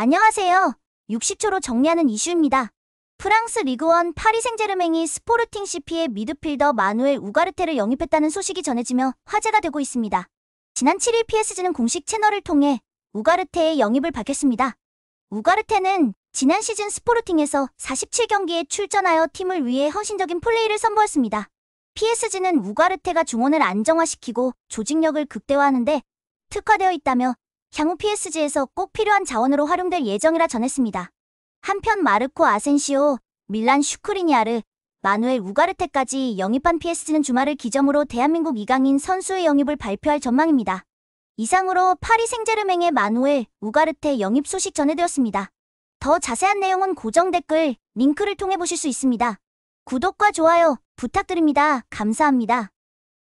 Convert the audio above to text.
안녕하세요. 60초로 정리하는 이슈입니다. 프랑스 리그원 파리 생제르맹이 스포르팅 CP의 미드필더 마누엘 우가르테를 영입했다는 소식이 전해지며 화제가 되고 있습니다. 지난 7일 PSG는 공식 채널을 통해 우가르테의 영입을 밝혔습니다. 우가르테는 지난 시즌 스포르팅에서 47경기에 출전하여 팀을 위해 헌신적인 플레이를 선보였습니다. PSG는 우가르테가 중원을 안정화시키고 조직력을 극대화하는데 특화되어 있다며 향후 PSG에서 꼭 필요한 자원으로 활용될 예정이라 전했습니다. 한편 마르코 아센시오, 밀란 슈크리니아르, 마누엘 우가르테까지 영입한 PSG는 주말을 기점으로 대한민국 이강인 선수의 영입을 발표할 전망입니다. 이상으로 파리 생제르맹의 마누엘 우가르테 영입 소식 전해드렸습니다. 더 자세한 내용은 고정 댓글 링크를 통해 보실 수 있습니다. 구독과 좋아요 부탁드립니다. 감사합니다.